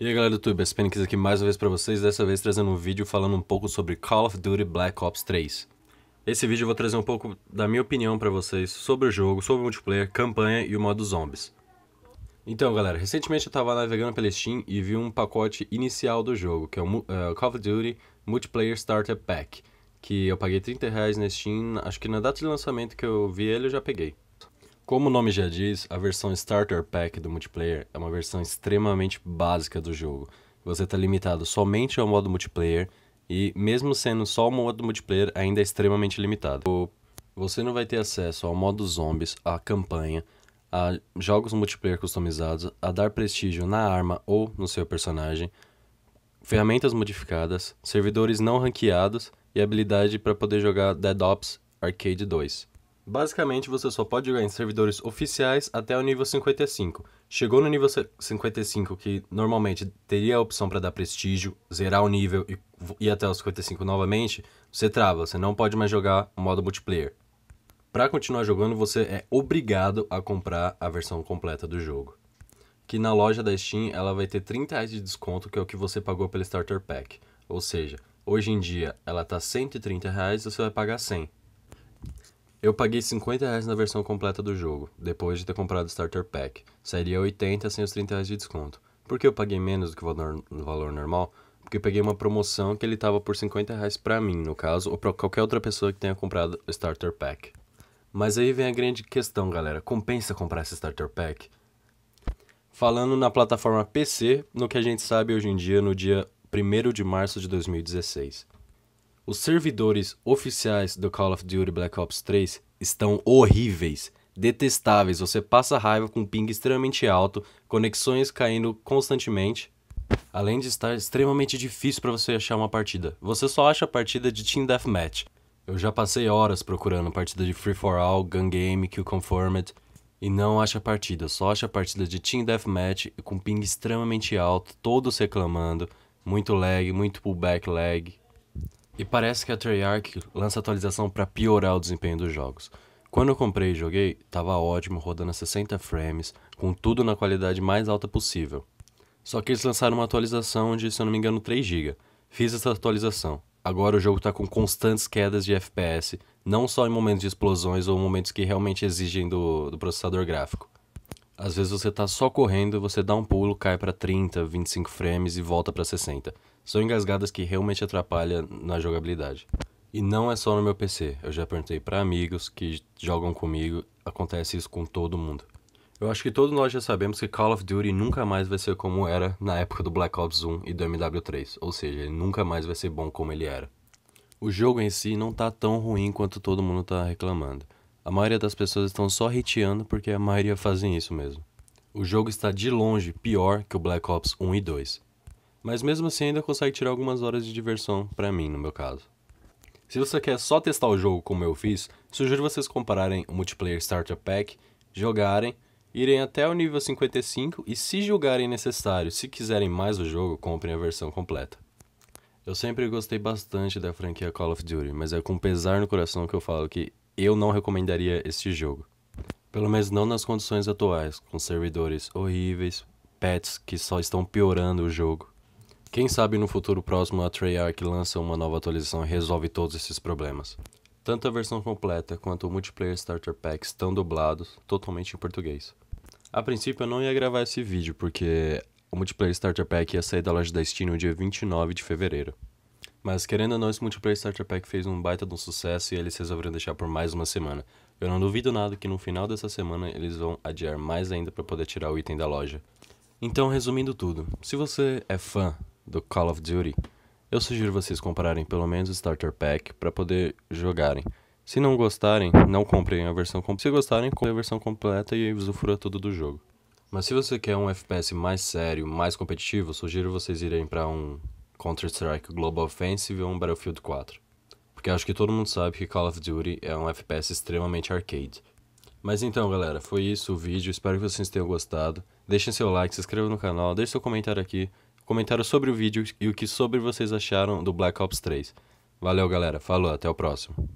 E aí galera do YouTube, Aspenix aqui mais uma vez para vocês, dessa vez trazendo um vídeo falando um pouco sobre Call of Duty Black Ops 3. Esse vídeo eu vou trazer um pouco da minha opinião para vocês sobre o jogo, sobre o multiplayer, campanha e o modo zombies. Então galera, recentemente eu estava navegando pela Steam e vi um pacote inicial do jogo, que é o uh, Call of Duty Multiplayer Starter Pack, que eu paguei 30 reais na Steam, acho que na data de lançamento que eu vi ele eu já peguei. Como o nome já diz, a versão Starter Pack do multiplayer é uma versão extremamente básica do jogo. Você está limitado somente ao modo multiplayer e, mesmo sendo só o modo multiplayer, ainda é extremamente limitado. Você não vai ter acesso ao modo zombies, à campanha, a jogos multiplayer customizados, a dar prestígio na arma ou no seu personagem, ferramentas modificadas, servidores não ranqueados e habilidade para poder jogar Dead Ops Arcade 2. Basicamente, você só pode jogar em servidores oficiais até o nível 55. Chegou no nível 55, que normalmente teria a opção para dar prestígio, zerar o nível e ir até o 55 novamente, você trava, você não pode mais jogar modo multiplayer. Para continuar jogando, você é obrigado a comprar a versão completa do jogo. Que na loja da Steam ela vai ter 30 reais de desconto, que é o que você pagou pelo Starter Pack. Ou seja, hoje em dia ela tá R$ 130 reais, você vai pagar 100. Eu paguei 50 reais na versão completa do jogo, depois de ter comprado o Starter Pack. Sairia 80 sem os 30 reais de desconto. Por que eu paguei menos do que o valor, valor normal? Porque eu peguei uma promoção que ele tava por 50 reais pra mim, no caso, ou pra qualquer outra pessoa que tenha comprado o Starter Pack. Mas aí vem a grande questão, galera. Compensa comprar esse Starter Pack? Falando na plataforma PC, no que a gente sabe hoje em dia, no dia 1 de março de 2016. Os servidores oficiais do Call of Duty Black Ops 3 estão horríveis, detestáveis. Você passa raiva com um ping extremamente alto, conexões caindo constantemente. Além de estar extremamente difícil para você achar uma partida. Você só acha a partida de Team Deathmatch. Eu já passei horas procurando partida de Free For All, Gun Game, Kill Conformed e não acha partida, só acha partida de Team Deathmatch com ping extremamente alto, todos reclamando, muito lag, muito pullback lag, e parece que a Treyarch lança atualização para piorar o desempenho dos jogos. Quando eu comprei e joguei, tava ótimo, rodando a 60 frames, com tudo na qualidade mais alta possível. Só que eles lançaram uma atualização de, se eu não me engano, 3 GB. Fiz essa atualização. Agora o jogo está com constantes quedas de FPS, não só em momentos de explosões ou momentos que realmente exigem do, do processador gráfico. Às vezes você tá só correndo, você dá um pulo, cai para 30, 25 frames e volta para 60. São engasgadas que realmente atrapalham na jogabilidade. E não é só no meu PC, eu já perguntei para amigos que jogam comigo, acontece isso com todo mundo. Eu acho que todos nós já sabemos que Call of Duty nunca mais vai ser como era na época do Black Ops 1 e do MW3, ou seja, ele nunca mais vai ser bom como ele era. O jogo em si não tá tão ruim quanto todo mundo tá reclamando. A maioria das pessoas estão só hateando porque a maioria fazem isso mesmo. O jogo está de longe pior que o Black Ops 1 e 2. Mas mesmo assim ainda consegue tirar algumas horas de diversão para mim, no meu caso. Se você quer só testar o jogo como eu fiz, sugiro vocês compararem o multiplayer Starter Pack, jogarem, irem até o nível 55 e se julgarem necessário, se quiserem mais o jogo, comprem a versão completa. Eu sempre gostei bastante da franquia Call of Duty, mas é com pesar no coração que eu falo que eu não recomendaria este jogo. Pelo menos não nas condições atuais, com servidores horríveis, pets que só estão piorando o jogo. Quem sabe no futuro próximo a Treyarch lança uma nova atualização e resolve todos esses problemas. Tanto a versão completa quanto o multiplayer starter pack estão dublados, totalmente em português. A princípio eu não ia gravar esse vídeo, porque o multiplayer starter pack ia sair da loja da Steam no dia 29 de fevereiro. Mas querendo ou não, esse multiplayer Starter Pack fez um baita de um sucesso e eles resolveram deixar por mais uma semana. Eu não duvido nada que no final dessa semana eles vão adiar mais ainda para poder tirar o item da loja. Então, resumindo tudo, se você é fã do Call of Duty, eu sugiro vocês comprarem pelo menos o Starter Pack para poder jogarem. Se não gostarem, não comprem a versão completa. Se gostarem, comprem a versão completa e usufrua tudo do jogo. Mas se você quer um FPS mais sério, mais competitivo, sugiro vocês irem para um Counter-Strike Global Offensive e um Battlefield 4. Porque acho que todo mundo sabe que Call of Duty é um FPS extremamente arcade. Mas então, galera, foi isso o vídeo. Espero que vocês tenham gostado. Deixem seu like, se inscrevam no canal, deixem seu comentário aqui. Comentário sobre o vídeo e o que sobre vocês acharam do Black Ops 3. Valeu, galera. Falou, até o próximo.